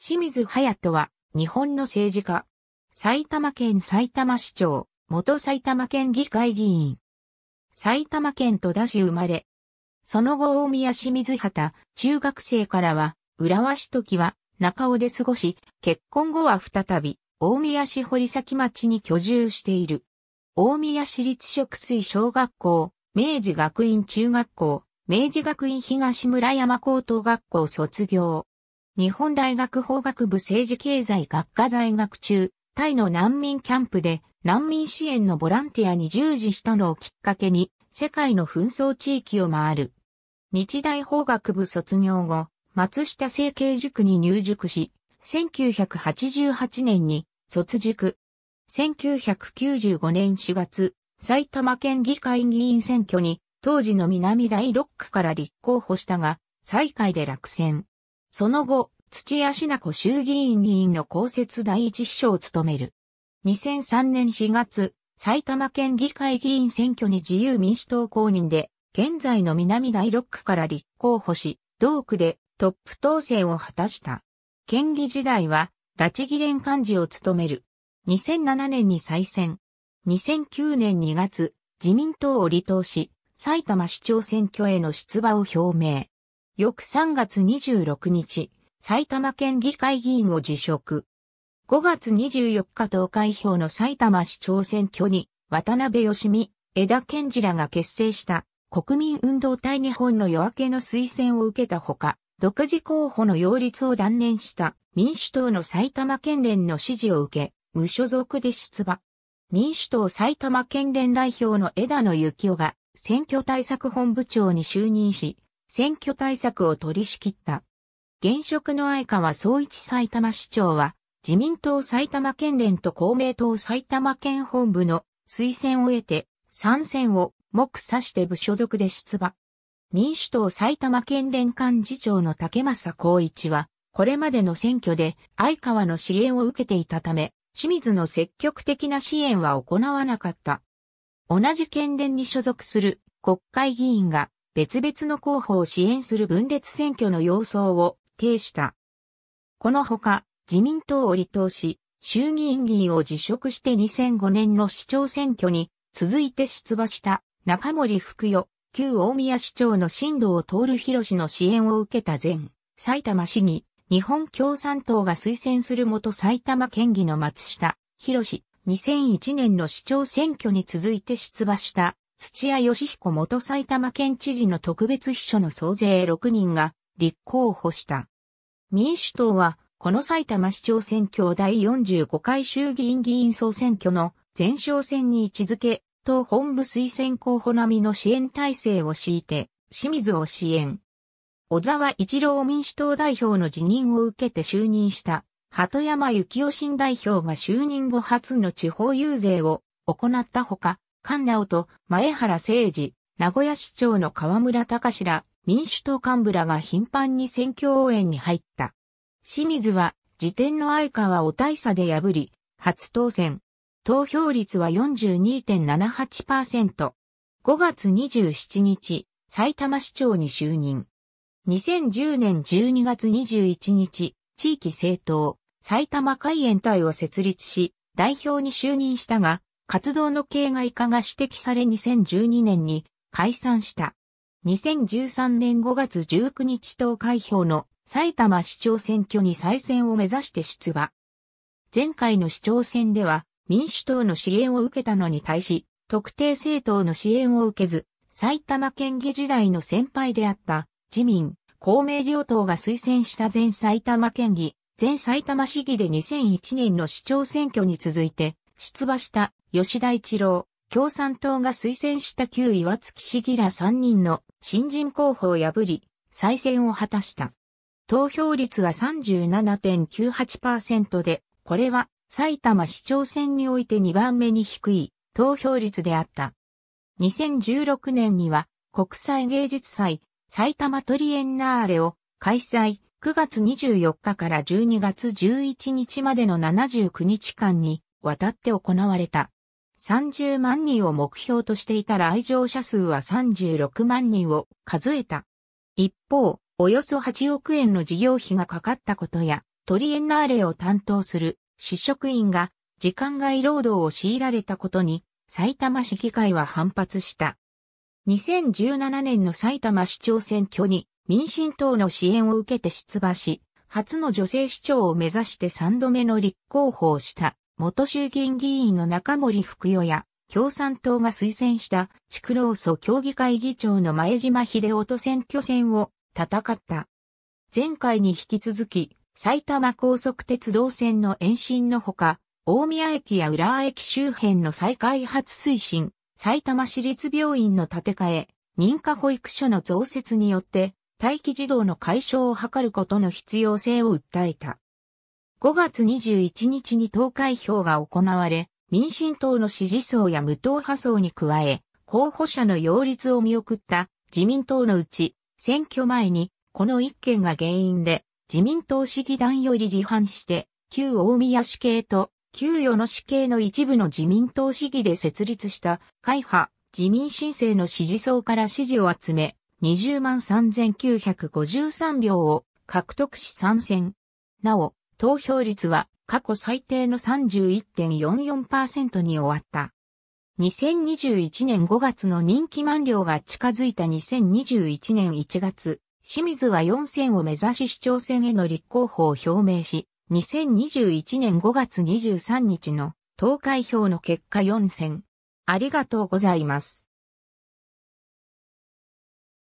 清水隼人は、日本の政治家。埼玉県埼玉市長、元埼玉県議会議員。埼玉県戸田市生まれ。その後大宮清水畑、中学生からは、浦和市時は、中尾で過ごし、結婚後は再び、大宮市堀崎町に居住している。大宮市立植水小学校、明治学院中学校、明治学院東村山高等学校卒業。日本大学法学部政治経済学科在学中、タイの難民キャンプで難民支援のボランティアに従事したのをきっかけに、世界の紛争地域を回る。日大法学部卒業後、松下政経塾に入塾し、1988年に卒塾。1995年4月、埼玉県議会議員選挙に、当時の南大6区から立候補したが、最下位で落選。その後、土屋品子衆議院議員の公設第一秘書を務める。2003年4月、埼玉県議会議員選挙に自由民主党公認で、現在の南第六区から立候補し、同区でトップ当選を果たした。県議時代は、拉致議連幹事を務める。2007年に再選。2009年2月、自民党を離党し、埼玉市長選挙への出馬を表明。翌3月26日、埼玉県議会議員を辞職。5月24日投開票の埼玉市長選挙に、渡辺義美、枝健二らが結成した国民運動隊日本の夜明けの推薦を受けたほか、独自候補の擁立を断念した民主党の埼玉県連の支持を受け、無所属で出馬。民主党埼玉県連代表の枝野幸男が選挙対策本部長に就任し、選挙対策を取り仕切った現職の相川総一埼玉市長は、自民党埼玉県連と公明党埼玉県本部の推薦を得て、参戦を目指して部所属で出馬。民主党埼玉県連幹事長の竹正光一は、これまでの選挙で相川の支援を受けていたため、清水の積極的な支援は行わなかった。同じ県連に所属する国会議員が別々の候補を支援する分裂選挙の様相を呈した。このほか、自民党を離党し、衆議院議員を辞職して2005年の市長選挙に続いて出馬した中森福代、旧大宮市長の新藤徹博の支援を受けた前、埼玉市議、日本共産党が推薦する元埼玉県議の松下、博氏、2001年の市長選挙に続いて出馬した土屋義彦元埼玉県知事の特別秘書の総勢6人が立候補した。民主党は、この埼玉市長選挙第45回衆議院議員総選挙の前哨戦に位置づけ、党本部推薦候補並みの支援体制を敷いて、清水を支援。小沢一郎民主党代表の辞任を受けて就任した、鳩山幸夫新代表が就任後初の地方遊説を行ったほか、菅直人、前原誠二、名古屋市長の河村隆ら、民主党幹部らが頻繁に選挙応援に入った。清水は、時点の相川を大差で破り、初当選。投票率は42.78%。5月27日、埼玉市長に就任。2010年12月21日、地域政党、埼玉海援隊を設立し、代表に就任したが、活動の形骸化が指摘され2012年に解散した。2013年5月19日投開票の埼玉市長選挙に再選を目指して出馬。前回の市長選では民主党の支援を受けたのに対し、特定政党の支援を受けず、埼玉県議時代の先輩であった自民、公明両党が推薦した全埼玉県議、全埼玉市議で2001年の市長選挙に続いて出馬した吉田一郎、共産党が推薦した旧岩月市議ら3人の新人候補を破り、再選を果たした。投票率は37.98%で、これは埼玉市長選において2番目に低い投票率であった。2016年には国際芸術祭埼玉トリエンナーレを開催9月24日から12月11日までの79日間にわたって行われた。30万人を目標としていた来場者数は36万人を数えた。一方、およそ8億円の事業費がかかったことや、トリエンナーレを担当する市職員が時間外労働を強いられたことに、埼玉市議会は反発した。2017年の埼玉市長選挙に民進党の支援を受けて出馬し、初の女性市長を目指して3度目の立候補をした元衆議院議員の中森福代や、共産党が推薦した、築労組協議会議長の前島秀夫と選挙戦を戦った。前回に引き続き、埼玉高速鉄道線の延伸のほか、大宮駅や浦和駅周辺の再開発推進、埼玉市立病院の建て替え、認可保育所の増設によって、待機児童の解消を図ることの必要性を訴えた。5月21日に投開票が行われ、民進党の支持層や無党派層に加え、候補者の擁立を見送った自民党のうち、選挙前にこの一件が原因で自民党市議団より離反して、旧大宮市系と旧与野市系の一部の自民党市議で設立した会派自民申請の支持層から支持を集め、20万3953票を獲得し参戦。なお、投票率は過去最低の31.44%に終わった。2021年5月の任期満了が近づいた2021年1月、清水は4選を目指し市長選への立候補を表明し、2021年5月23日の投開票の結果4選。ありがとうございます。